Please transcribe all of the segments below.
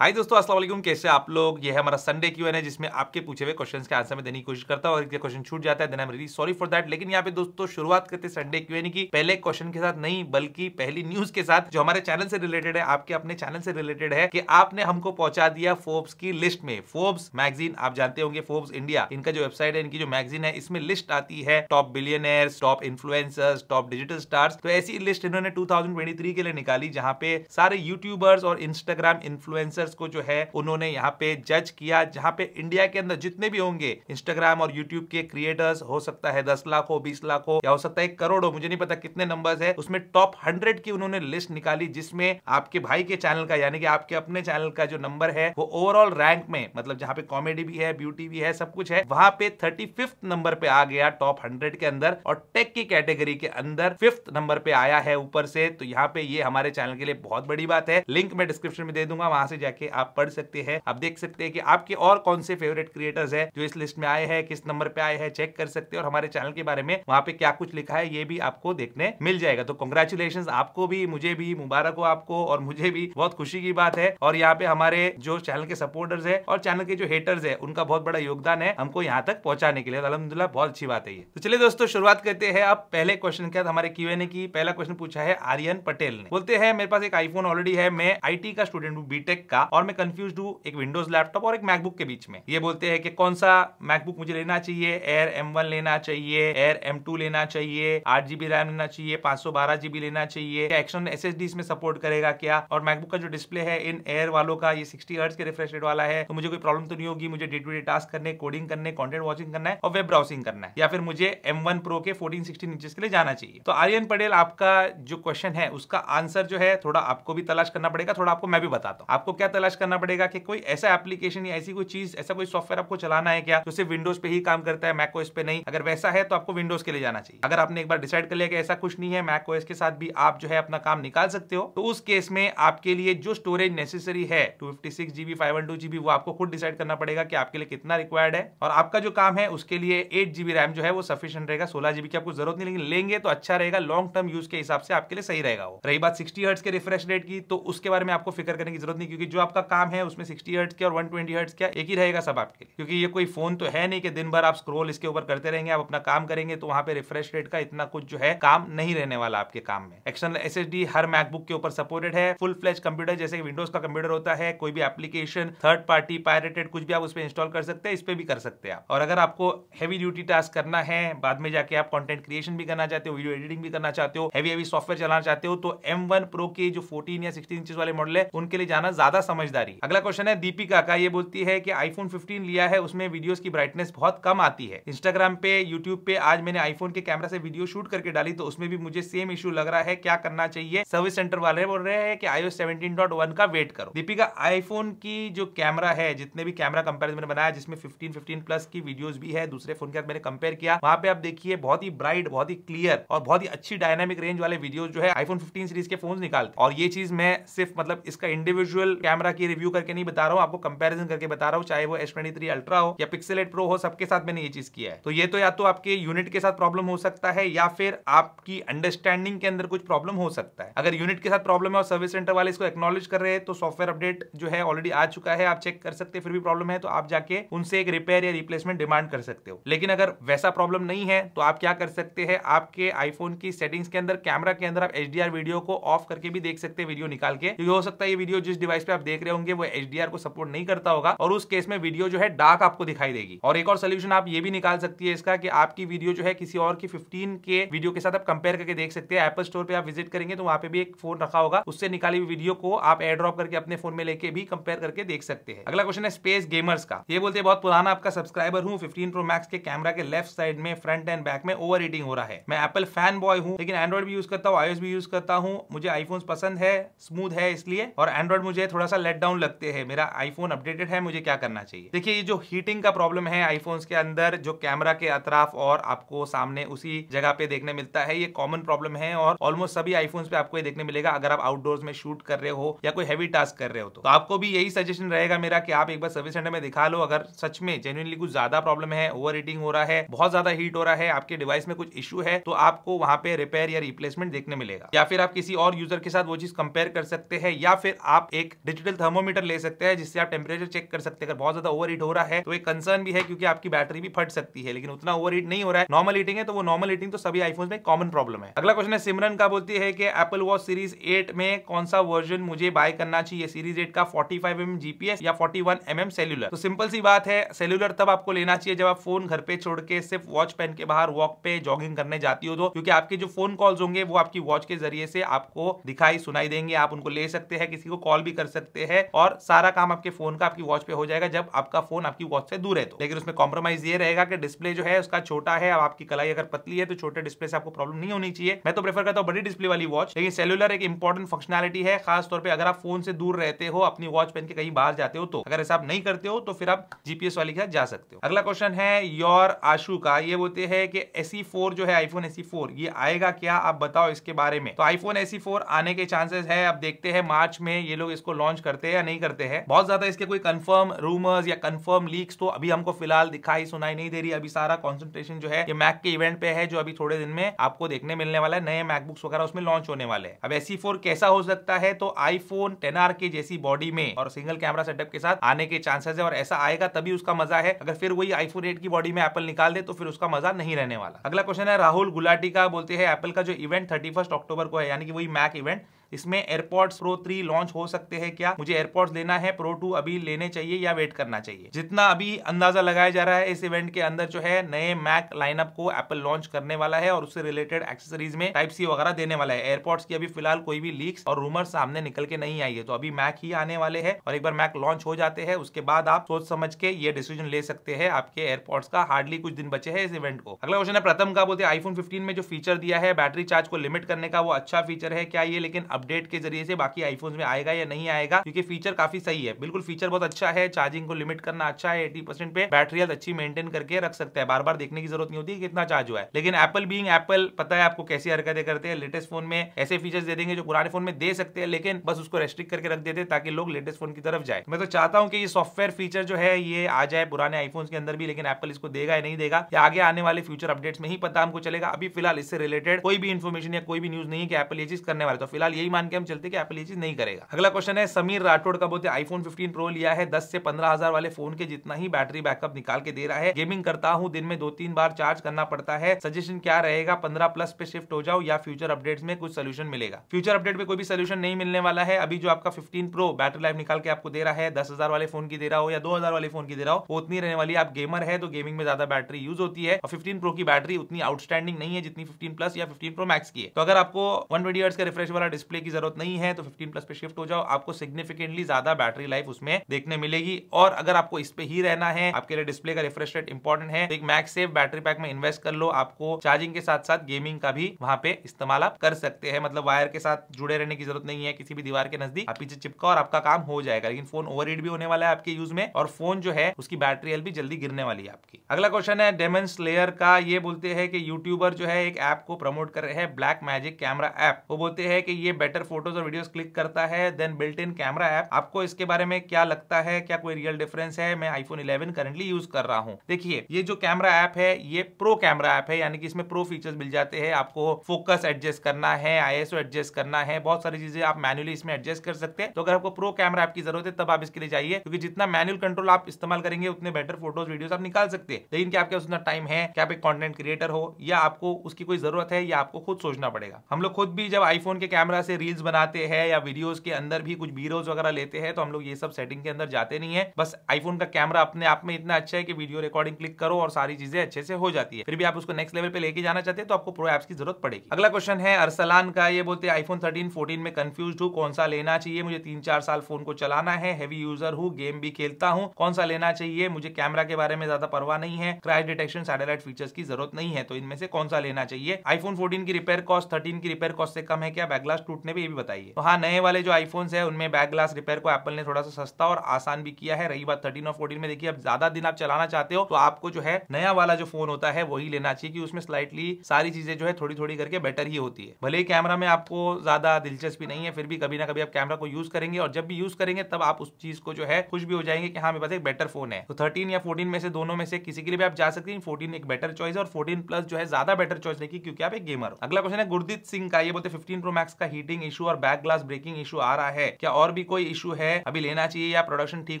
हाय दोस्तों अस्सलाम वालेकुम कैसे आप लोग ये है हमारा संडे क्यू एन है जिसमें आपके पूछे हुए क्वेश्चंस के आंसर में देने की कोशिश करता हूँ और एक क्वेश्चन छूट जाता है then I am really sorry for that लेकिन यहाँ पे दोस्तों शुरुआत करते हैं संडे क्यू एन की पहले क्वेश्चन के साथ नहीं बल्कि पहली न्यूज के साथ जो हमारे चैनल से रिलेटेड है आपके अपने चैनल से रिलेटेड है कि आपने हमको पहुंचा दिया फोर्ब्स की लिस्ट में फोर्ब्स मैगजीन आप जानते होंगे फोर्ब्स इंडिया इनका जो वेबसाइट है इनकी जो मैगजीन है इसमें लिस्ट आती है top billionaires top influencers top digital stars तो ऐसी लिस्ट इन्होंने टू के लिए निकाली जहां पे सारे यूट्यूबर्स और इंस्टाग्राम इन्फ्लुएंसर यूजर्स को जो है उन्होंने यहाँ पे जज किया जहाँ पे इंडिया के अंदर जितने भी होंगे इंस्टाग्राम और यूट्यूब के क्रिएटर्स हो सकता है दस लाख हो बीस लाख हो या हो सकता है करोड़ हो मुझे नहीं पता कितने नंबर है उसमें टॉप हंड्रेड की उन्होंने लिस्ट निकाली जिसमें आपके भाई के चैनल का यानी कि आपके अपने चैनल का जो नंबर है वो ओवरऑल रैंक में मतलब जहाँ पे कॉमेडी भी है ब्यूटी भी है सब कुछ है वहां पे थर्टी फिफ्थ नंबर पे आ गया टॉप हंड्रेड के अंदर और टेक की कैटेगरी के अंदर फिफ्थ नंबर पे आया है ऊपर से तो यहाँ पे ये हमारे चैनल के लिए बहुत बड़ी बात है लिंक मैं डिस्क्रिप्शन में दे दूंगा वहां से जाकर जाके आप पढ़ सकते हैं आप देख सकते हैं कि आपके और कौन से फेवरेट क्रिएटर्स है जो इस लिस्ट में आए हैं किस नंबर पे आए हैं चेक कर सकते हैं और हमारे चैनल के बारे में वहां पे क्या कुछ लिखा है ये भी आपको देखने मिल जाएगा तो कंग्रेचुलेशन आपको भी मुझे भी मुबारक हो आपको और मुझे भी बहुत खुशी की बात है और यहाँ पे हमारे जो चैनल के सपोर्टर्स है और चैनल के जो हेटर्स है उनका बहुत बड़ा योगदान है हमको यहाँ तक पहुंचाने के लिए तो अलहमदुल्ला बहुत अच्छी बात है ये तो चलिए दोस्तों शुरुआत करते हैं अब पहले क्वेश्चन के हमारे क्यूएनए की पहला क्वेश्चन पूछा है आर्यन पटेल ने बोलते हैं मेरे पास एक आईफोन ऑलरेडी है मैं आईटी का स्टूडेंट हूँ बीटेक का था और मैं कंफ्यूज हूँ एक विंडोज लैपटॉप और एक मैकबुक के बीच में ये बोलते हैं कि कौन सा मैकबुक मुझे लेना चाहिए एयर एम लेना चाहिए एयर एम लेना चाहिए आठ जीबी रैम लेना चाहिए पांच सौ बारह जीबी लेना चाहिए एक्शन एस एस इसमें सपोर्ट करेगा क्या और मैकबुक का जो डिस्प्ले है इन एयर वालों का ये सिक्सटी हर्ट्स के रिफ्रेश रेट वाला है तो मुझे कोई प्रॉब्लम तो नहीं होगी मुझे डे टू डे टास्क करने कोडिंग करने कॉन्टेंट वॉचिंग करना है और वेब ब्राउसिंग करना है या फिर मुझे एम वन के फोर्टीन सिक्सटीन इंचेस के लिए जाना चाहिए तो आर्यन पटेल आपका जो क्वेश्चन है उसका आंसर जो है थोड़ा आपको भी तलाश करना पड़ेगा थोड़ा आपको मैं भी बताता हूँ आपको क्या तलाश करना पड़ेगा कि कोई ऐसा एप्लीकेशन या ऐसी कोई चीज ऐसा कोई सॉफ्टवेयर आपको चलाना है क्या जो सिर्फ विंडोज पे ही काम करता है मैकोस पे नहीं अगर वैसा है तो आपको विंडोज के लिए जाना चाहिए अगर आपने एक बार डिसाइड कर लिया कि ऐसा कुछ नहीं है मैकोस के साथ भी आप जो है अपना काम निकाल सकते हो तो उस केस में आपके लिए जो स्टोरेज नेसेसरी है टू फिफ्टी सिक्स वो आपको खुद डिसाइड करना पड़ेगा कि आपके लिए कितना रिक्वायर्ड है और आपका जो काम है उसके लिए एट रैम जो है वो सफिशियंट रहेगा सोलह की आपको जरूरत नहीं लेकिन लेंगे तो अच्छा रहेगा लॉन्ग टर्म यूज के हिसाब से आपके लिए सही रहेगा वो रही बात सिक्सटी हर्ट्स के रिफ्रेश रेट की तो उसके बारे में आपको फिक्र करने की जरूरत नहीं क्योंकि जो आपका काम है उसमें सिक्सटी हर्ट्स क्या और वन ट्वेंटी हर्ट्स क्या एक ही रहेगा सब आपके लिए क्योंकि ये कोई फोन तो है नहीं कि दिन भर आप स्क्रोल इसके ऊपर करते रहेंगे आप अपना काम करेंगे तो वहां पे रिफ्रेश रेट का इतना कुछ जो है काम नहीं रहने वाला आपके काम में एक्सटर्नल एस हर मैकबुक के ऊपर सपोर्टेड है फुल फ्लेज कंप्यूटर जैसे विंडोज का कंप्यूटर होता है कोई भी एप्लीकेशन थर्ड पार्टी पायरेटेड कुछ भी आप उसमें इंस्टॉल कर सकते हैं इस पर भी कर सकते हैं और अगर आपको हैवी ड्यूटी टास्क करना है बाद में जाके आप कंटेंट क्रिएशन भी करना चाहते हो वीडियो एडिटिंग भी करना चाहते हो हैवी हैवी सॉफ्टवेयर चलाना चाहते हो तो एम वन प्रो के जो फोर्टीन या सिक्सटीन इंच वाले मॉडल है उनके लिए जाना ज्यादा समझदारी अगला क्वेश्चन है दीपिका का ये बोलती है कि आईफोन 15 लिया है उसमें वीडियोस की ब्राइटनेस बहुत कम आती है इंस्टाग्राम पे यूट्यूब पे आज मैंने आईफोन के कैमरा से वीडियो शूट करके डाली तो उसमें भी मुझे सेम इशू लग रहा है क्या करना चाहिए सर्विस सेंटर वाले बोल रहे हैं कि आईओ सेवनटीन का वेट करो दीपिका आईफोन की जो कैमरा है जितने भी कैमरा कंपेरिजन मैंने बनाया जिसमें फिफ्टीन फिफ्टीन प्लस की वीडियो भी है दूसरे फोन के साथ मैंने कंपेयर किया वहां पे आप देखिए बहुत ही ब्राइट बहुत ही क्लियर और बहुत ही अच्छी डायनामिक रेंज वाले वीडियो जो है आईफोन फिफ्टीन सीरीज के फोन निकालते और ये चीज मैं सिर्फ मतलब इसका इंडिविजुअल कैमरा कैमरा की रिव्यू करके नहीं बता रहा हूँ आपको कंपेरिजन करके बता रहा हूँ चाहे वो एस ट्वेंटी अल्ट्रा हो या पिक्सल एट प्रो हो सबके साथ मैंने ये चीज किया है तो ये तो या तो आपके यूनिट के साथ प्रॉब्लम हो सकता है या फिर आपकी अंडरस्टैंडिंग के अंदर कुछ प्रॉब्लम हो सकता है अगर यूनिट के साथ प्रॉब्लम है और सर्विस सेंटर वाले इसको एक्नोलेज कर रहे हैं तो सॉफ्टवेयर अपडेट जो है ऑलरेडी आ चुका है आप चेक कर सकते फिर भी प्रॉब्लम है तो आप जाके उनसे एक रिपेयर या रिप्लेसमेंट डिमांड कर सकते हो लेकिन अगर वैसा प्रॉब्लम नहीं है तो आप क्या कर सकते हैं आपके आईफोन की सेटिंग्स के अंदर कैमरा के अंदर आप एच वीडियो को ऑफ करके भी देख सकते हैं वीडियो निकाल के हो सकता है ये वीडियो जिस डिवाइस पे आप देख देख रहे होंगे वो एच को सपोर्ट नहीं करता होगा और उस केस में वीडियो जो है डार्क आपको दिखाई देगी और एक और सोल्यूशन आप ये भी निकाल सकती है इसका कि आपकी वीडियो जो है किसी और की फिफ्टीन के वीडियो के साथ आप कंपेयर करके देख सकते हैं एप्पल स्टोर पर आप विजिट करेंगे तो वहां पे भी एक फोन रखा होगा उससे निकाली हुई वीडियो को आप एड्रॉप करके अपने फोन में लेके भी कंपेयर करके देख सकते हैं अगला क्वेश्चन है स्पेस गेमर्स का ये बोलते हैं बहुत पुराना आपका सब्सक्राइबर हूँ फिफ्टीन प्रो मैक्स के कैमरा के लेफ्ट साइड में फ्रंट एंड बैक में ओवर हो रहा है मैं एप्पल फैन बॉय हूँ लेकिन एंड्रॉइड भी यूज करता हूँ आईओएस भी यूज करता हूँ मुझे आईफोन पसंद है स्मूथ है इसलिए और एंड्रॉइड मुझे थोड़ा सा सा लेट डाउन लगते हैं मेरा आईफोन अपडेटेड है मुझे क्या करना चाहिए देखिए ये जो हीटिंग का प्रॉब्लम है आईफोन के अंदर जो कैमरा के अतराफ और आपको सामने उसी जगह पे देखने मिलता है ये कॉमन प्रॉब्लम है और ऑलमोस्ट सभी आईफोन पे आपको ये देखने मिलेगा अगर आप आउटडोर्स में शूट कर रहे हो या कोई हैवी टास्क कर रहे हो तो, तो आपको भी यही सजेशन रहेगा मेरा कि आप एक बार सर्विस सेंटर में दिखा लो अगर सच में जेन्यूनली कुछ ज्यादा प्रॉब्लम है ओवर हीटिंग हो रहा है बहुत ज्यादा हीट हो रहा है आपके डिवाइस में कुछ इश्यू है तो आपको वहां पे रिपेयर या रिप्लेसमेंट देखने मिलेगा या फिर आप किसी और यूजर के साथ वो चीज कंपेयर कर सकते हैं या फिर आप एक डिजिटल डिजिटल थर्मोमीटर ले सकते हैं जिससे आप टेम्परेचर चेक कर सकते हैं अगर बहुत ज्यादा ओवर हो रहा है तो एक कंसर्न भी है क्योंकि आपकी बैटरी भी फट सकती है लेकिन उतना ओवर हीट नहीं हो रहा है नॉर्मल हीटिंग है तो वो नॉर्मल हीटिंग तो सभी आईफोन में कॉमन प्रॉब्लम है अगला क्वेश्चन है सिमरन का बोलती है कि एप्पल वॉच सीरीज एट में कौन सा वर्जन मुझे बाय करना चाहिए सीरीज एट का फोर्टी फाइव एम जीपीएस या forty one M M cellular तो सिंपल सी बात है सेल्यूलर तब आपको लेना चाहिए जब आप फोन घर पे छोड़ के सिर्फ वॉच पहन के बाहर वॉक पे जॉगिंग करने जाती हो तो क्योंकि आपके जो फोन कॉल्स होंगे वो आपकी वॉच के जरिए से आपको दिखाई सुनाई देंगे आप उनको ले सकते हैं किसी को कॉल भी कर सकते सकते हैं और सारा काम आपके फोन का आपकी वॉच पे हो जाएगा जब आपका फोन आपकी वॉच से दूर है तो लेकिन उसमें कॉम्प्रोमाइज ये रहेगा कि डिस्प्ले जो है उसका छोटा है अब आपकी कलाई अगर पतली है तो छोटे डिस्प्ले से आपको प्रॉब्लम नहीं होनी चाहिए मैं तो प्रेफर करता हूँ बड़ी डिस्प्ले वाली वॉच लेकिन सेलुलर एक इंपॉर्टेंट फंक्शनलिटी है खासतौर पर अगर आप फोन से दूर रहते हो अपनी वॉच पहन के कहीं बाहर जाते हो तो अगर ऐसा आप नहीं करते हो तो फिर आप जीपीएस वाली के साथ जा सकते हो अगला क्वेश्चन है योर आशु का ये बोलते हैं कि एसी फोर e जो है आईफोन एसी फोर ये आएगा क्या आप बताओ इसके बारे में तो आईफोन एसी फोर आने के चांसेस है अब देखते हैं मार्च में ये लोग इसको लॉन्च करते हैं या नहीं करते हैं बहुत ज्यादा इसके कोई कंफर्म रूमर्स या कंफर्म लीक्स तो अभी हमको फिलहाल दिखाई सुनाई नहीं दे रही अभी सारा कॉन्सेंट्रेशन जो है ये मैक के इवेंट पे है जो अभी थोड़े दिन में आपको देखने मिलने वाला है नए मैकबुक्स वगैरह उसमें लॉन्च होने वाले अब एस e कैसा हो सकता है तो आईफोन टेन के जैसी बॉडी में और सिंगल कैमरा सेटअप के साथ आने के चांसेस है और ऐसा आएगा तभी उसका मजा है अगर फिर वही आईफोन एट की बॉडी में एप्पल निकाल दे तो फिर उसका मजा नहीं रहने वाला अगला क्वेश्चन है राहुल गुलाटी का बोलते हैं एप्पल का जो इवेंट थर्टी अक्टूबर को है यानी कि वही मैक इवेंट इसमें एयरपोर्ट्स प्रो थ्री लॉन्च हो सकते हैं क्या मुझे एयरपोर्ट्स लेना है प्रो टू अभी लेने चाहिए या वेट करना चाहिए जितना अभी अंदाजा लगाया जा रहा है इस इवेंट के अंदर जो है नए मैक लाइनअप को एप्पल लॉन्च करने वाला है और उससे रिलेटेड एक्सेसरीज में टाइप सी वगैरह देने वाला है एयरपोर्ट्स की अभी फिलहाल कोई भी लीक्स और रूमर सामने निकल के नहीं आई है तो अभी मैक ही आने वाले है और एक बार मैक लॉन्च हो जाते हैं उसके बाद आप सोच समझ के ये डिसीजन ले सकते हैं आपके एयरपोर्ट्स का हार्डली कुछ दिन बचे है इस इवेंट को अगला क्वेश्चन है प्रथम का बोलते आईफोन फिफ्टीन में जो फीचर दिया है बैटरी चार्ज को लिमिट करने का वो अच्छा फीचर है क्या ये लेकिन अपडेट के जरिए से बाकी आईफोन में आएगा या नहीं आएगा क्योंकि फीचर काफी सही है बिल्कुल फीचर बहुत अच्छा है चार्जिंग को लिमिट करना अच्छा है एटी परसेंट पे बैटरी अच्छी मेंटेन करके रख सकते हैं बार बार देखने की जरूरत नहीं होती कितना चार्ज हुआ है लेकिन एप्पल बींग एप्पल पता है आपको कैसी हरकतें करते हैं लेटेस्ट फोन में ऐसे फीचर्स दे देंगे जो पुराने फोन में दे सकते हैं लेकिन बस उसको रेस्ट्रिक्ट करके रख देते ताकि लोग लेटेस्ट फोन की तरफ जाए मैं तो चाहता हूँ कि ये सॉफ्टवेयर फीचर जो है ये आ जाए पुराने आईफोन के अंदर भी लेकिन एप्पल इसको देगा या नहीं देगा या आगे आने वाले फ्यूचर अपडेट्स में ही पता हमको चलेगा अभी फिलहाल इससे रिलेटेड कोई भी इन्फॉर्मेशन या कोई भी न्यूज नहीं कि एप्पल ये चीज करने वाले तो फिलहाल ये यही मान के हम चलते कि एप्पल ये चीज नहीं करेगा अगला क्वेश्चन है समीर राठौड़ का बोलते आईफोन 15 प्रो लिया है 10 से 15000 वाले फोन के जितना ही बैटरी बैकअप निकाल के दे रहा है गेमिंग करता हूँ दिन में दो तीन बार चार्ज करना पड़ता है सजेशन क्या रहेगा पंद्रह प्लस पे शिफ्ट हो जाओ या फ्यूचर अपडेट में कुछ सोल्यूशन मिलेगा फ्यूचर अपडेट में कोई भी सोल्यूशन नहीं मिलने वाला है अभी जो आपका फिफ्टीन प्रो बैटरी लाइफ निकाल के आपको दे रहा है दस वाले फोन की दे रहा हो या दो वाले फोन की दे रहा हो उतनी रहने वाली आप गेमर है तो गेमिंग में ज्यादा बैटरी यूज होती है और फिफ्टीन प्रो की बैटरी उतनी आउटस्टैंडिंग नहीं है जितनी फिफ्टीन प्लस या फिफ्टीन प्रो मैक्स की है तो अगर आपको वन ट्वेंटी का रिफ्रेश वाला डिस्प्ले डिस्प्ले की जरूरत नहीं है तो 15 प्लस पे शिफ्ट हो जाओ आपको सिग्निफिकेंटली ज्यादा बैटरी लाइफ उसमें देखने मिलेगी और अगर आपको इस पे ही रहना है आपके लिए डिस्प्ले का रिफ्रेश रेट इंपॉर्टेंट है तो एक मैक्स सेफ बैटरी पैक में इन्वेस्ट कर लो आपको चार्जिंग के साथ साथ गेमिंग का भी वहां पे इस्तेमाल आप कर सकते हैं मतलब वायर के साथ जुड़े रहने की जरूरत नहीं है किसी भी दीवार के नजदीक आप पीछे चिपका और आपका काम हो जाएगा लेकिन फोन ओवर भी होने वाला है आपके यूज में और फोन जो है उसकी बैटरी एल भी जल्दी गिरने वाली है आपकी अगला क्वेश्चन है डेमन स्लेयर का ये बोलते हैं कि यूट्यूबर जो है एक ऐप को प्रमोट कर रहे हैं ब्लैक मैजिक कैमरा ऐप वो बोलते हैं कि ये बेटर फोटोज और वीडियोस क्लिक करता है then built in camera app आपको इसके बारे में क्या लगता है क्या कोई रियल डिफरेंस है मैं आईफोन इलेवन करेंटली यूज कर रहा हूँ देखिए ये जो कैमरा ऐप है ये प्रो कैमरा ऐप है यानी कि इसमें प्रो फीचर्स मिल जाते हैं आपको फोकस एडजस्ट करना है आईएसओ एडजस्ट करना है बहुत सारी चीजें आप मैनुअली इसमें एडजस्ट कर सकते हैं तो अगर आपको प्रो कैमरा ऐप की जरूरत है तब आप इसके लिए जाइए क्योंकि जितना मैनुअल कंट्रोल आप इस्तेमाल करेंगे उतने बेटर फोटोज वीडियोस आप निकाल सकते हैं लेकिन क्या आपके उतना टाइम है क्या आप एक कॉन्टेंट क्रिएटर हो या आपको उसकी कोई जरूरत है या आपको खुद सोचना पड़ेगा हम लोग खुद भी जब आईफोन के कैमरा से से रील्स बनाते हैं या वीडियोस के अंदर भी कुछ बीरोज वगैरह लेते हैं तो हम लोग ये सब सेटिंग के अंदर जाते नहीं है बस आईफोन का कैमरा अपने आप में इतना अच्छा है कि वीडियो रिकॉर्डिंग क्लिक करो और सारी चीजें अच्छे से हो जाती है फिर भी आप उसको नेक्स्ट लेवल पे लेके जाना चाहते हैं तो आपको प्रो एप्स की जरूरत पड़ेगी अगला क्वेश्चन है अरसलान का ये बोलते हैं आईफोन थर्टीन फोर्टीन में कंफ्यूज हूँ कौन सा लेना चाहिए मुझे तीन चार साल फोन को चलाना है हैवी यूजर हूँ गेम भी खेलता हूँ कौन सा लेना चाहिए मुझे कैमरा के बारे में ज्यादा परवाह नहीं है क्रैश डिटेक्शन सैटेलाइट फीचर्स की जरूरत नहीं है तो इनमें से कौन सा लेना चाहिए आईफोन फोर्टीन की रिपेयर कॉस्ट थर्टीन की रिपेयर कॉस्ट से कम है क्या बैगलास टूट ने भी ये भी बताई है तो हाँ नए वाले जो आईफोन है उनमें बैक ग्लास रिपेयर को एप्पल ने थोड़ा सा सस्ता और आसान भी किया है रही बात थर्टीन और फोर्टीन में देखिए अब ज्यादा दिन आप चलाना चाहते हो तो आपको जो है नया वाला जो फोन होता है वही लेना चाहिए कि उसमें स्लाइटली सारी चीजें जो है थोड़ी थोड़ी करके बेटर ही होती है भले ही कैमरा में आपको ज्यादा दिलचस्पी नहीं है फिर भी कभी ना कभी आप कैमरा को यूज करेंगे और जब भी यूज करेंगे तब आप उस चीज को जो है खुश भी हो जाएंगे कि हाँ मेरे पास एक बेटर फोन है तो थर्टीन या फोर्टीन में से दोनों में से किसी के लिए भी आप जा सकते हैं फोर्टीन एक बेटर चॉइस और फोर्टीन प्लस जो है ज्यादा बेटर चॉइस देखिए क्योंकि आप एक गेमर अगला क्वेश्चन है गुरदीत सिंह का ये बोलते फिफ्टीन प्रो मैक्स का हीट सेटिंग इशू और बैक ग्लास ब्रेकिंग इशू आ रहा है क्या और भी कोई इशू है अभी लेना चाहिए या प्रोडक्शन ठीक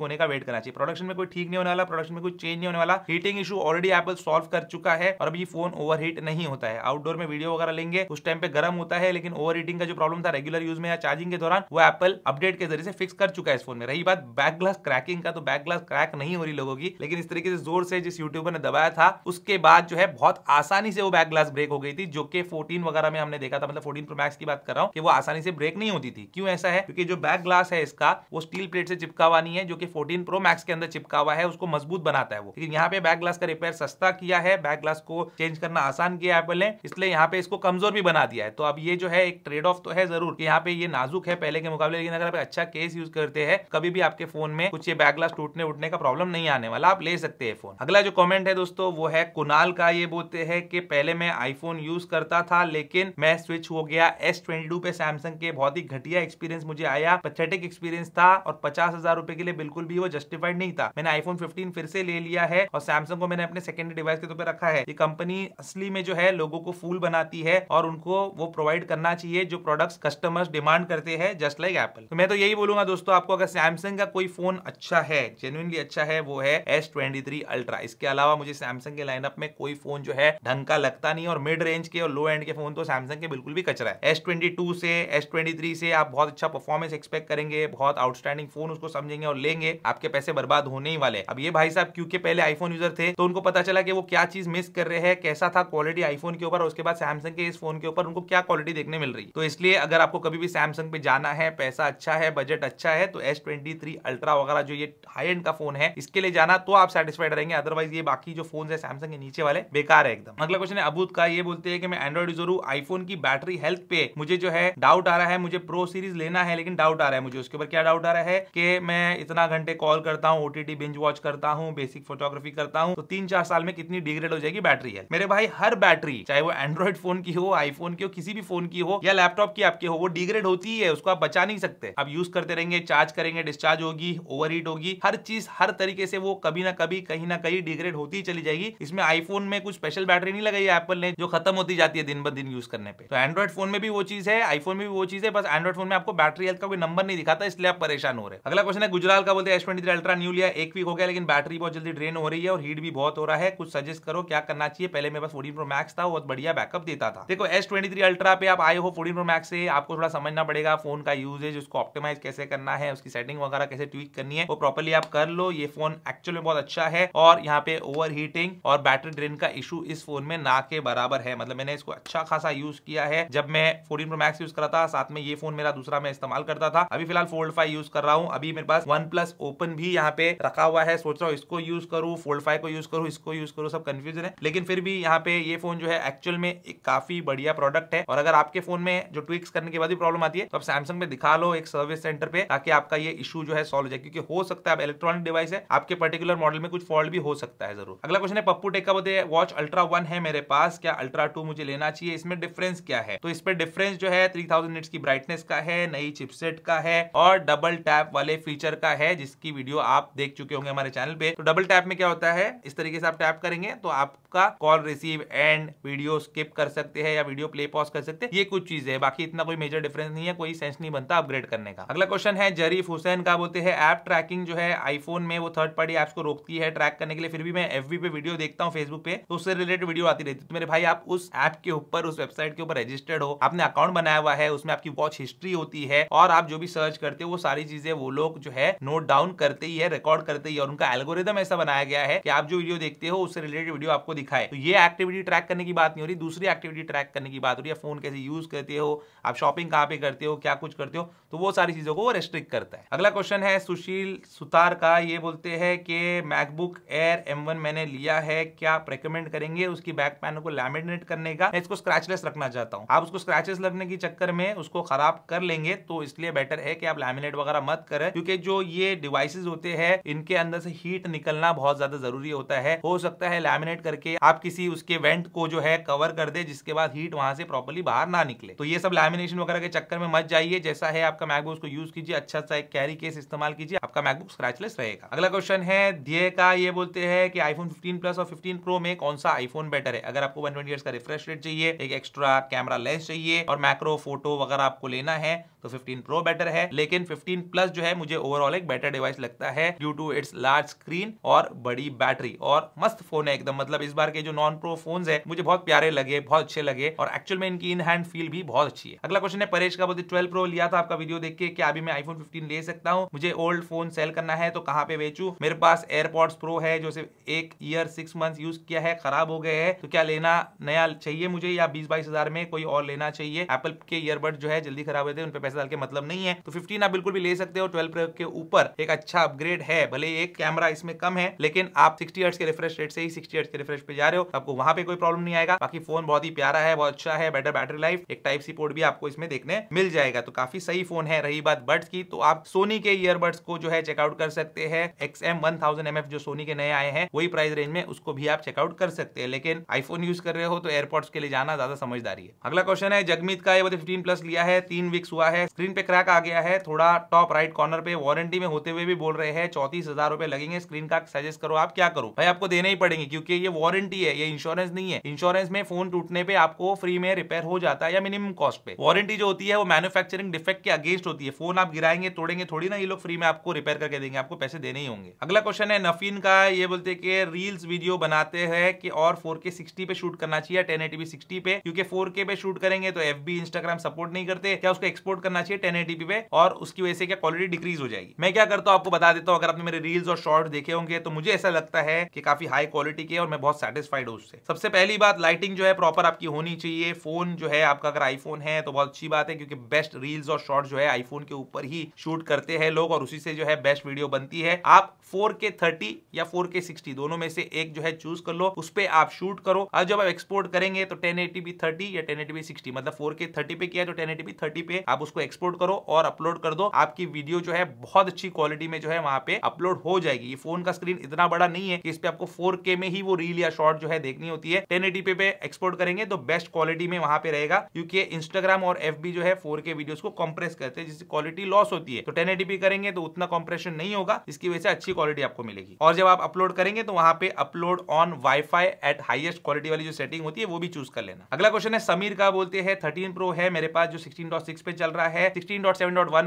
होने का वेट करना चाहिए प्रोडक्शन में कोई ठीक नहीं होने वाला प्रोडक्शन में कोई चेंज नहीं होने वाला heating issue already Apple solve कर चुका है और अभी फोन ओवर नहीं होता है आउटडोर में वीडियो वगैरह लेंगे उस टाइम पे गर्म होता है लेकिन ओवर का जो प्रॉब्लम था रेगुलर यूज में या चार्जिंग के दौरान वो एप्पल अपडेट के जरिए फिक्स कर चुका है इस फोन में रही बात बैक ग्लास क्रैकिंग का तो बैक ग्लास क्रैक नहीं हो रही लोगों की लेकिन इस तरीके से जोर से जिस यूट्यूबर ने दबाया था उसके बाद जो है बहुत आसानी से वो बैक ग्लास ब्रेक हो गई थी जो कि 14 वगैरह में हमने देखा था मतलब 14 प्रो मैक्स की बात कर रहा हूँ कि वो आसानी से ब्रेक नहीं होती थी क्यों ऐसा है क्योंकि जो बैक ग्लास है इसका वो स्टील प्लेट से चिपका हुआ नहीं है जो कि 14 प्रो मैक्स के अंदर चिपका हुआ है उसको मजबूत बनाता है वो लेकिन यहाँ पे बैक ग्लास का रिपेयर सस्ता किया है बैक ग्लास को चेंज करना आसान किया एप्पल ने इसलिए यहाँ पे इसको कमजोर भी बना दिया है तो अब ये जो है एक ट्रेड ऑफ तो है जरूर कि यहाँ पे ये नाजुक है पहले के मुकाबले लेकिन अगर आप अच्छा केस यूज करते हैं कभी भी आपके फोन में कुछ ये बैक ग्लास टूटने उठने का प्रॉब्लम नहीं आने वाला आप ले सकते हैं फोन अगला जो कॉमेंट है दोस्तों वो है कुनाल का ये बोलते हैं कि पहले मैं आईफोन यूज करता था लेकिन मैं स्विच हो गया एस ट्वेंटी पे सैमसंग सैमसंग के बहुत ही घटिया एक्सपीरियंस मुझे आया पथेटिक एक्सपीरियंस था और पचास हजार रुपए के लिए बिल्कुल भी वो जस्टिफाइड नहीं था मैंने आईफोन 15 फिर से ले लिया है और सैमसंग को मैंने अपने सेकेंडरी डिवाइस के तौर पर रखा है ये कंपनी असली में जो है लोगों को फूल बनाती है और उनको वो प्रोवाइड करना चाहिए जो प्रोडक्ट कस्टमर्स डिमांड करते हैं जस्ट लाइक एपल तो मैं तो यही बोलूंगा दोस्तों आपको अगर सैमसंग का कोई फोन अच्छा है जेन्यनली अच्छा है वो है एस ट्वेंटी थ्री अल्ट्रा इसके अलावा मुझे सैमसंग के लाइनअप में कोई फोन जो है ढंग का लगता नहीं और मिड रेंज के और लो एंड के फोन तो सैमसंग के बिल्कुल भी कचरा है एस ट्वेंटी टू से एस ट्वेंटी थ्री से आप बहुत अच्छा परफॉर्मेंस एक्सपेक्ट करेंगे बहुत आउटस्टैंडिंग फोन उसको समझेंगे और लेंगे आपके पैसे बर्बाद होने ही वाले अब ये भाई साहब क्योंकि पहले आईफोन यूजर थे तो उनको पता चला कि वो क्या चीज मिस कर रहे हैं कैसा था क्वालिटी आईफोन के ऊपर उसके बाद सैमसंग के इस फोन के ऊपर उनको क्या क्वालिटी देखने मिल रही तो इसलिए अगर आपको कभी भी सैमसंग पे जाना है पैसा अच्छा है बजट अच्छा है तो एस ट्वेंटी थ्री अल्ट्रा वगैरह जो ये हाई एंड का फोन है इसके लिए जाना तो आप सेटिस्फाइड रहेंगे अदरवाइज ये बाकी जो फोन है सैमसंग के नीचे वाले बेकार है एकदम अगला क्वेश्चन है अबूत का ये बोलते हैं कि मैं एंड्रॉइड यूजर हूँ आईफोन की बैटरी हेल्थ पे मुझे जो है डाउट आ रहा है मुझे प्रो सीरीज लेना है लेकिन डाउट आ रहा है मुझे उसके ऊपर क्या डाउट आ रहा है कि मैं इतना घंटे कॉल करता हूँ ओटीटी बिंज वॉच करता हूँ बेसिक फोटोग्राफी करता हूँ तो तीन चार साल में कितनी डिग्रेड हो जाएगी बैटरी है मेरे भाई हर बैटरी चाहे वो एंड्रॉइड फोन की हो आईफोन की हो किसी भी फोन की हो या लैपटॉप की आपकी हो वो डिग्रेड होती है उसको आप बचा नहीं सकते आप यूज करते रहेंगे चार्ज करेंगे डिस्चार्ज होगी ओवर होगी हर चीज हर तरीके से वो कभी ना कभी कहीं ना कहीं डिग्रेड होती ही चली जाएगी इसमें आईफोन में कुछ स्पेशल बैटरी नहीं लगाई एप्पल ने जो खत्म होती जाती है दिन ब दिन यूज करने पर तो एंड्रॉइड फोन में भी वो चीज है आईफोन फोन में भी वो चीज है बस एंड्रॉइड फोन में आपको बैटरी हेल्थ का कोई नंबर नहीं दिखाता इसलिए आप परेशान हो रहे हैं अगला क्वेश्चन है गुजराल का बोलते हैं S twenty three ultra new लिया एक वीक हो गया लेकिन बैटरी बहुत जल्दी ड्रेन हो रही है और हीट भी बहुत हो रहा है कुछ सजेस्ट करो क्या करना चाहिए पहले मेरे पास फोर्टीन प्रो मैक्स था बहुत बढ़िया बैकअप देता था देखो एस ट्वेंटी अल्ट्रा पे आप आए हो फोर्टीन प्रो मैक्स से आपको थोड़ा समझना पड़ेगा फोन का यूजेज उसको ऑप्टिमाइज कैसे करना है उसकी सेटिंग वगैरह कैसे ट्वीट करनी है वो प्रॉपरली आप कर लो ये फोन एक्चुअल में बहुत अच्छा है और यहाँ पे ओवर हीटिंग और बैटरी ड्रेन का इशू इस फोन में ना के बराबर है मतलब मैंने इसको अच्छा खासा यूज किया है जब मैं फोर्टीन प्रो मैक्स यूज कर रहा था साथ में ये फोन मेरा दूसरा मैं इस्तेमाल करता था अभी फिलहाल फोल्ड फाइव यूज कर रहा हूँ अभी मेरे पास वन प्लस ओपन भी यहाँ पे रखा हुआ है सोच रहा हूँ इसको यूज करूँ फोल्ड फाइव को यूज करूँ इसको यूज करूँ सब कंफ्यूजन है लेकिन फिर भी यहाँ पे ये फोन जो है एक्चुअल में एक काफी बढ़िया प्रोडक्ट है और अगर आपके फोन में जो ट्विक्स करने के बाद भी प्रॉब्लम आती है तो आप सैमसंग में दिखा लो एक सर्विस सेंटर पे ताकि आपका ये इशू जो है सॉल्व हो जाए क्योंकि हो सकता है आप इलेक्ट्रॉनिक डिवाइस है आपके पर्टिकुलर मॉडल में कुछ फॉल्ट भी हो सकता है जरूर अगला क्वेश्चन है पप्पू टेक्का बोलते वॉच अल्ट्रा वन है मेरे पास क्या अल्ट्रा टू मुझे लेना चाहिए इसमें डिफरेंस क्या है तो इस पर डिफरेंस जो है थ्री थाउजेंड निट्स की ब्राइटनेस का है नई चिपसेट का है और डबल टैप वाले फीचर का है जिसकी वीडियो आप देख चुके होंगे हमारे चैनल पे तो डबल टैप में क्या होता है इस तरीके से आप टैप करेंगे तो आप आपका call receive and video skip कर सकते हैं या वीडियो प्ले पॉज कर सकते हैं ये कुछ चीजें है बाकी इतना कोई मेजर डिफरेंस नहीं है कोई सेंस नहीं बनता अपग्रेड करने का अगला क्वेश्चन है जरीफ हुसैन का बोलते हैं ऐप ट्रैकिंग जो है आईफोन में वो थर्ड पार्टी एप्स को रोकती है ट्रैक करने के लिए फिर भी मैं एफ पे वीडियो देखता हूँ फेसबुक पे तो उससे रिलेटेड वीडियो आती रहती तो मेरे भाई आप उस ऐप के ऊपर उस वेबसाइट के ऊपर रजिस्टर्ड हो आपने अकाउंट बनाया हुआ है उसमें आपकी वॉच हिस्ट्री होती है और आप जो भी सर्च करते हो वो सारी चीजें वो लोग जो है नोट डाउन करते ही है रिकॉर्ड करते ही और उनका एल्गोरिदम ऐसा बनाया गया है कि आप जो वीडियो देखते हो उससे रिलेटेड वीडियो आपको दिखाए तो ये एक्टिविटी ट्रैक करने की बात नहीं हो रही दूसरी एक्टिविटी ट्रैक करने की बात हो रही है फोन कैसे यूज करते हो आप शॉपिंग कहाँ पे करते हो क्या कुछ करते हो तो वो सारी चीजों को रेस्ट्रिक्ट करता है अगला क्वेश्चन है सुशील सुतार का ये बोलते हैं कि मैकबुक एयर एम मैंने लिया है क्या रिकमेंड करेंगे उसकी बैक पैन को लैमिनेट करने का इसको स्क्रैचलेस रखना चाहता हूँ आप उसको स्क्रैचेस लगने के चक्कर में उसको खराब कर लेंगे तो इसलिए बेटर है कि आप लैमिनेट वगैरह मत करें क्योंकि जो ये डिवाइसेस होते हैं इनके अंदर से हीट निकलना बहुत ज्यादा जरूरी होता है हो सकता है लैमिनेट करके करके आप किसी उसके वेंट को जो है कवर कर दे जिसके बाद हीट वहां से प्रॉपरली बाहर ना निकले तो ये सब लैमिनेशन वगैरह के चक्कर में मत जाइए जैसा है आपका मैकबुक उसको यूज कीजिए अच्छा सा एक कैरी केस इस्तेमाल कीजिए आपका मैकबुक स्क्रैचलेस रहेगा अगला क्वेश्चन है ध्येय का ये बोलते हैं कि आईफोन फिफ्टीन प्लस और फिफ्टीन प्रो में कौन सा आईफोन बेटर है अगर आपको वन ट्वेंटी का रिफ्रेश रेट चाहिए एक एक्स्ट्रा कैमरा लेंस चाहिए और मैक्रो फोटो वगैरह आपको लेना है तो 15 प्रो बेटर है लेकिन 15 प्लस जो है मुझे ओवरऑल एक बेटर डिवाइस लगता है due to its large screen और बड़ी बैटरी और मस्त फोन है एकदम मतलब इस बार बार के जो नॉन प्रो फोन है मुझे बहुत प्यारे लगे बहुत अच्छे लगे और एक्चुअल में इनकी इन हैंड फील भी बहुत अच्छी है अगला क्वेश्चन है परेश का बोलते ट्वेल्व प्रो लिया था आपका वीडियो देख के क्या अभी मैं आईफोन फिफ्टीन ले सकता हूँ मुझे ओल्ड फोन सेल करना है तो कहाँ पे बेचू मेरे पास एयरपोर्ट प्रो है जो सिर्फ एक ईयर सिक्स मंथ यूज किया है खराब हो गए है तो क्या लेना नया चाहिए मुझे या बीस बाईस हजार में कोई और लेना चाहिए एप्पल के ईयरबड जो है जल्दी खराब होते हैं उन पर पैसे डाल के मतलब नहीं है तो फिफ्टीन आप बिल्कुल भी ले सकते हो ट्वेल्व प्रो के ऊपर एक अच्छा अपग्रेड है भले एक कैमरा इसमें कम है लेकिन आप सिक्सटी एट्स के रिफ्रेश रेट से ही सिक्सटी एट्स के रिफ्रेश पे जा रहे हो आपको वहां पे कोई प्रॉब्लम नहीं आएगा बाकी फोन बहुत ही प्यारा है बहुत अच्छा है बेटर बैटरी लाइफ एक टाइप सी पोर्ट भी आपको इसमें देखने मिल जाएगा तो काफी सही फोन है रही बात बर्ड्स की तो आप सोनी के ईयरबड्स को जो है चेकआउट कर सकते हैं एक्स एम वन जो सोनी के नए आए हैं वही प्राइस रेंज में उसको भी आप चेकआउट कर सकते हैं लेकिन आईफोन यूज कर रहे हो तो एयरपोर्ट्स के लिए जाना ज्यादा समझदारी है अगला क्वेश्चन है जगमीत का ये फिफ्टीन प्लस लिया है तीन वीक्स हुआ है स्क्रीन पे क्रैक आ गया है थोड़ा टॉप राइट कॉर्नर पे वारंटी में होते हुए भी बोल रहे हैं चौतीस हजार रुपए लगेंगे स्क्रीन का सजेस्ट करो आप क्या करो भाई आपको देने ही पड़ेंगे क्योंकि ये वारंटी वारंटी है ये इंश्योरेंस नहीं है इंश्योरेंस में फोन टूटने पे आपको फ्री में रिपेयर हो जाता है या मिनिमम कॉस्ट पे वारंटी जो होती है वो मैन्युफैक्चरिंग डिफेक्ट के अगेंस्ट होती है फोन आप गिराएंगे तोड़ेंगे थोड़ी ना ये लोग फ्री में आपको रिपेयर करके देंगे आपको पैसे देने ही होंगे अगला क्वेश्चन है नफीन का ये बोलते कि रील्स वीडियो बनाते हैं कि और फोर के सिक्सटी पे शूट करना चाहिए टेन एटीपी सिक्सटी पे क्योंकि फोर के पे शूट करेंगे तो एफ बी इंस्टाग्राम सपोर्ट नहीं करते क्या उसको एक्सपोर्ट करना चाहिए टेन एटीपी पे और उसकी वजह से क्या क्वालिटी डिक्रीज हो जाएगी मैं क्या करता हूँ आपको बता देता हूँ अगर आपने मेरे रील्स और शॉर्ट देखे होंगे तो मुझे ऐसा लगता है कि काफी हाई क्वालिटी के और मैं बहुत सेटिस्फाइड हो उससे सबसे पहली बात लाइटिंग जो है प्रॉपर आपकी होनी चाहिए फोन जो है आपका अगर आईफोन है तो बहुत अच्छी बात है क्योंकि बेस्ट रील्स और शॉर्ट जो है आईफोन के ऊपर ही शूट करते हैं लोग और उसी से जो है बेस्ट वीडियो बनती है आप फोर के थर्टी या फोर के सिक्सटी दोनों में से एक जो है चूज कर लो उस पर आप शूट करो और जब आप एक्सपोर्ट करेंगे तो टेन एटी बी थर्टी या टेन एटी बी सिक्सटी मतलब फोर के थर्टी पे किया तो टेन एटी बी थर्टी पे आप उसको एक्सपोर्ट करो और अपलोड कर दो आपकी वीडियो जो है बहुत अच्छी क्वालिटी में जो है वहां पे अपलोड हो जाएगी ये फोन का स्क्रीन इतना बड़ा नहीं है कि इस पे आपको फोर में ही वो रील या या शॉर्ट जो है देखनी होती है टेन एटी पे एक्सपोर्ट करेंगे तो बेस्ट क्वालिटी में वहां पे रहेगा क्योंकि इंस्टाग्राम और एफ जो है फोर के वीडियोस को कंप्रेस करते हैं जिससे क्वालिटी लॉस होती है तो टेन एटी करेंगे तो उतना कंप्रेशन नहीं होगा इसकी वजह से अच्छी क्वालिटी आपको मिलेगी और जब आप अपलोड करेंगे तो वहां पे upload on WiFi at highest quality वाली जो सेटिंग होती है वो भी चूज कर लेना अगला क्वेश्चन है समीर का बोलते हैं थर्टीन प्रो है मेरे पास जो सिक्सटीन पे चल रहा है सिक्सटीन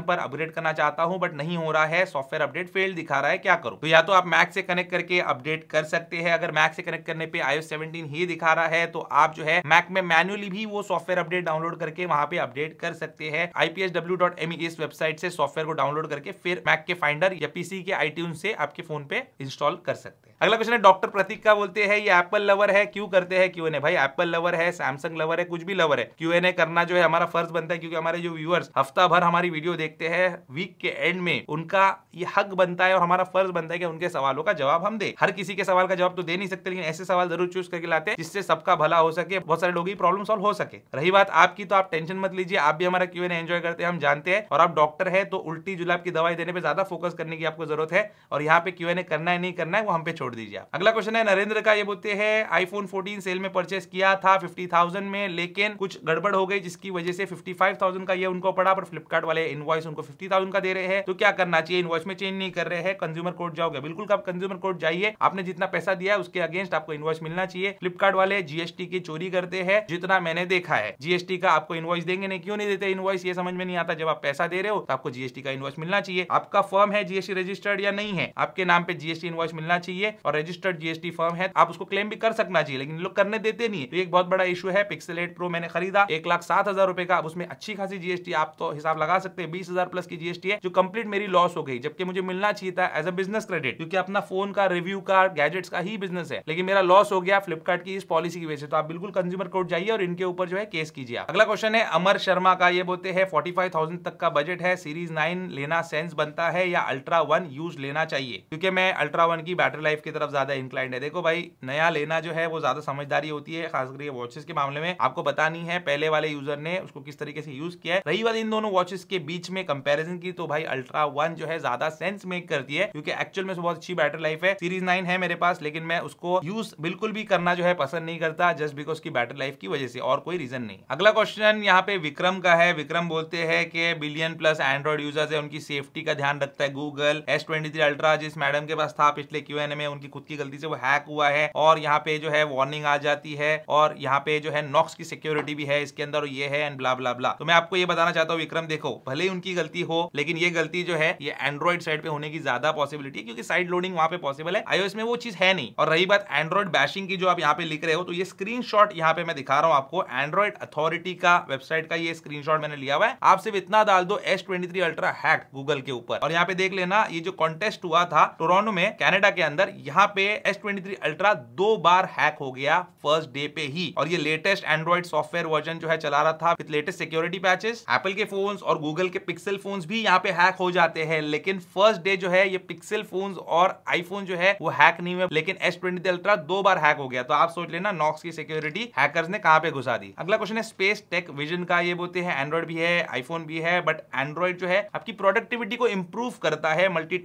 पर अपग्रेड करना चाहता हूँ बट नहीं हो रहा है सॉफ्टवेयर अपडेट फेल दिखा रहा है क्या करूँ तो या तो आप मैक से कनेक्ट करके अपडेट कर सकते हैं अगर मैक से कनेक्ट करने पे आईओ 17 ही दिखा रहा है तो आप जो है मैक में मैनुअली भी वो सॉफ्टवेयर अपडेट डाउनलोड करके वहां पे अपडेट कर सकते हैं आईपीएसडब्ल्यू इस वेबसाइट से सॉफ्टवेयर को डाउनलोड करके फिर मैक के फाइंडर या पीसी के आईट्यून से आपके फोन पे इंस्टॉल कर सकते हैं अगला क्वेश्चन है डॉक्टर प्रतीक का बोलते हैं ये एप्पल लवर है क्यों करते हैं क्यों भाई एप्पल लवर है सैमसंग लवर है कुछ भी लवर है क्यों करना जो है हमारा फर्ज बनता है क्योंकि हमारे जो व्यूअर्स हफ्ता भर हमारी वीडियो देखते हैं वीक के एंड में उनका ये हक बनता है और हमारा फर्ज बनता है कि उनके सवालों का जवाब हम दे हर किसी के सवाल का जवाब तो दे नहीं सकते लेकिन ऐसे सवाल जरूर चूज करके लाते हैं जिससे सबका भला हो सके बहुत सारे लोगों की प्रॉब्लम सॉल्व हो सके रही बात आपकी तो आप टेंशन मत लीजिए आप भी हमारा क्यों एंजॉय करते हैं हम जानते हैं और आप डॉक्टर है तो उल्टी जुलाब की दवाई देने पर ज्यादा फोकस करने की आपको जरूरत है और यहाँ पे क्यों करना है नहीं करना है वो हम पे छोड़ दीजिए अगला क्वेश्चन है नरेंद्र का ये बोलते हैं आईफोन फोर्टीन सेल में परचेस किया था फिफ्टी में लेकिन कुछ गड़बड़ हो गई जिसकी वजह से फिफ्टी का ये उनको पड़ा पर फ्लिपकार्ट वाले इनवॉइस उनको फिफ्टी का दे रहे हैं तो क्या करना चाहिए इनवॉइस में चेंज नहीं कर रहे हैं कंज्यूमर कोर्ट जाओगे बिल्कुल आप कंज्यूमर कोर्ट जाइए आपने जितना पैसा दिया है उसके अगेंस्ट आपको इन्वॉइस मिलना चाहिए फ्लिपकार्ट वाले जीएसटी की चोरी करते हैं जितना मैंने देखा है जीएसटी का आपको इन्वॉइस देंगे नहीं क्यों नहीं देते इन्वॉइस ये समझ में नहीं आता जब आप पैसा दे रहे हो तो आपको जीएसटी का इन्वॉइस मिलना चाहिए आपका फॉर्म है जीएसटी रजिस्टर्ड या नहीं है आपके नाम पे जीएसटी इन्वॉइस मिलना चाहिए और रजिस्टर्ड जीएसटी फर्म है आप उसको क्लेम भी कर सकना चाहिए लेकिन लोग करने देते नहीं तो एक बहुत बड़ा इशू है पिक्सल एट प्रो मैंने खरीदा एक लाख सात हजार रुपए का उसमें अच्छी खासी जीएसटी आप तो हिसाब लगा सकते हैं बीस हजार प्लस की जीएसटी है जो कंप्लीट मेरी लॉस हो गई जबकि मुझे मिलना चाहिए था एज अ बिजनेस क्रेडिट क्योंकि अपना फोन का रिव्यू का गैजेट्स का ही बिजनेस है लेकिन मेरा लॉस हो गया फ्लिपकार्ट की इस पॉलिसी की वजह से तो आप बिल्कुल कंज्यूमर कोर्ट जाइए और इनके ऊपर जो है केस कीजिए अगला क्वेश्चन है अमर शर्मा का ये बोलते हैं फोर्टी फाइव थाउजेंड तक का बजट है सीरीज नाइन लेना सेंस बनता है या अल्ट्रा वन यूज लेना चाहिए क्योंकि मैं अल्ट्रा वन की बैटरी लाइफ की तरफ ज्यादा इंक्लाइंड है देखो भाई नया लेना जो है वो ज्यादा समझदारी होती है खासकर ये वॉचेस के मामले में आपको पता नहीं है पहले वाले यूजर ने उसको किस तरीके से यूज किया है रही बात इन दोनों वॉचेस के बीच में कंपेरिजन की तो भाई अल्ट्रा वन जो है ज्यादा सेंस मेक करती है क्योंकि एक्चुअल में बहुत अच्छी बैटरी लाइफ है सीरीज नाइन है मेरे पास लेकिन मैं उसको यूज बिल्कुल भी करना जो है पसंद नहीं करता जस्ट बिकॉज की बैटरी लाइफ की वजह से और कोई रीजन नहीं अगला क्वेश्चन यहाँ पे विक्रम का है विक्रम बोलते हैं कि बिलियन प्लस एंड्रॉइड यूजर्स है उनकी सेफ्टी का ध्यान रखता है Google S twenty three ultra जिस मैडम के पास था पिछले क्यू एन में उनकी खुद की गलती से वो हैक हुआ है और यहाँ पे जो है वार्निंग आ जाती है और यहाँ पे जो है नॉक्स की सिक्योरिटी भी है इसके अंदर ये है एंड ब्ला ब्ला ब्ला तो मैं आपको ये बताना चाहता हूँ विक्रम देखो भले ही उनकी गलती हो लेकिन ये गलती जो है ये एंड्रॉइड साइड पे होने की ज्यादा पॉसिबिलिटी है क्योंकि साइड लोडिंग वहां पे पॉसिबल है आईओएस में वो चीज है नहीं और रही बात एंड्रॉइड एंड्रॉयड बैशिंग की जो आप यहाँ पे लिख रहे हो तो ये स्क्रीन शॉट यहाँ पे मैं दिखा रहा हूँ आपको एंड्रॉइड अथॉरिटी का वेबसाइट का ये स्क्रीन शॉट मैंने लिया हुआ है आप सिर्फ इतना डाल दो S twenty three ultra hack Google के ऊपर और यहाँ पे देख लेना ये जो कॉन्टेस्ट हुआ था टोरोनो में कैनेडा के अंदर यहाँ पे एस ट्वेंटी अल्ट्रा दो बार हैक हो गया फर्स्ट डे पे ही और ये लेटेस्ट एंड्रॉइड सॉफ्टवेयर वर्जन जो है चला रहा था with latest security patches Apple के फोन और गूगल के पिक्सल फोन भी यहाँ पे हैक हो जाते हैं लेकिन फर्स्ट डे जो है ये पिक्सल फोन और आईफोन जो है वो हैक नहीं हुए लेकिन एस ट्वेंटी अल्ट्रा दो बार हैक हो गया तो आप सोच लेना नॉक्स की सिक्योरिटी हैकर्स ने कहां पे घुसा दी अगला क्वेश्चन है स्पेस टेक विजन का ये बोलते हैं एंड्रॉइड भी है आईफोन भी है बट एंड्रॉइड जो है आपकी प्रोडक्टिविटी को इंप्रूव करता है मल्टी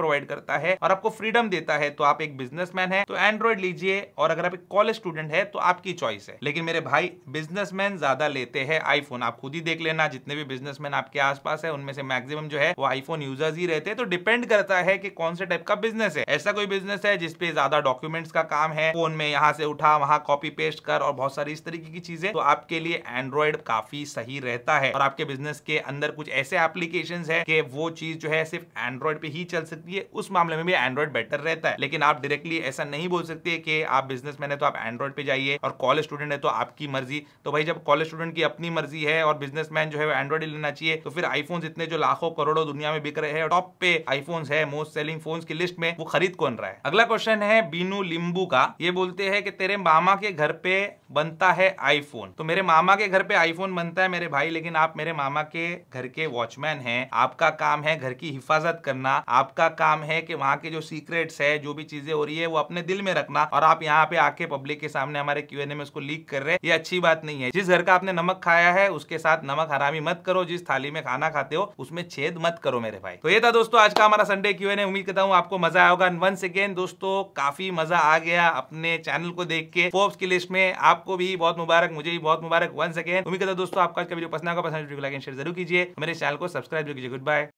प्रोवाइड करता है और आपको फ्रीडम देता है तो आप एक बिजनेसमैन है तो एंड्रॉइड लीजिए और अगर आप एक कॉलेज स्टूडेंट है तो आपकी चॉइस है लेकिन मेरे भाई बिजनेसमैन ज्यादा लेते हैं आईफोन आप खुद ही देख लेना जितने भी बिजनेसमैन आपके आसपास है उनमें से मैक्सिमम जो है वो आईफोन यूजर्स ही रहते हैं तो डिपेंड करता है कि कौन से टाइप का बिजनेस है ऐसा कोई बिजनेस है जिसपे ज्यादा डॉक्यूमेंट्स का काम काम है फोन में यहाँ से उठा वहाँ कॉपी पेस्ट कर और बहुत सारी इस तरीके की चीजें तो आपके लिए एंड्रॉइड काफी सही रहता है और आपके बिजनेस के अंदर कुछ ऐसे एप्लीकेशन है कि वो चीज जो है सिर्फ एंड्रॉइड पे ही चल सकती है उस मामले में भी एंड्रॉइड बेटर रहता है लेकिन आप डायरेक्टली ऐसा नहीं बोल सकते कि आप मैन है तो आप एंड्रॉइड पे जाइए और कॉलेज स्टूडेंट है तो आपकी मर्जी तो भाई जब कॉलेज स्टूडेंट की अपनी मर्जी है और बिजनेसमैन जो है एंड्रॉइड लेना चाहिए तो फिर आईफोन इतने जो लाखों करोड़ों दुनिया में बिक रहे हैं टॉप पे आईफोन है मोस्ट सेलिंग फोन की लिस्ट में वो खरीद कौन रहा है अगला क्वेश्चन है बीनू लिंबू का का ये बोलते हैं कि तेरे मामा के घर पे बनता है आईफोन तो मेरे मामा के घर पे आईफोन बनता है मेरे भाई लेकिन आप मेरे मामा के घर के वॉचमैन हैं आपका काम है घर की हिफाजत करना आपका काम है कि वहाँ के जो सीक्रेट्स है जो भी चीजें हो रही है वो अपने दिल में रखना और आप यहाँ पे आके पब्लिक के सामने हमारे क्यू में उसको लीक कर रहे ये अच्छी बात नहीं है जिस घर का आपने नमक खाया है उसके साथ नमक हरामी मत करो जिस थाली में खाना खाते हो उसमें छेद मत करो मेरे भाई तो ये था दोस्तों आज का हमारा संडे क्यू उम्मीद करता हूँ आपको मजा आएगा वंस अगेन दोस्तों काफी मजा आ गया अपने चैनल को देख के फोर्स की लिस्ट में आपको भी बहुत मुबारक मुझे भी बहुत मुबारक वन सेकेंड उम्मीद करता दोस्तों आपका वीडियो पसंद आगा पसंद लाइक तो शेयर जरूर कीजिए मेरे चैनल को सब्सक्राइब कीजिए गुड बाय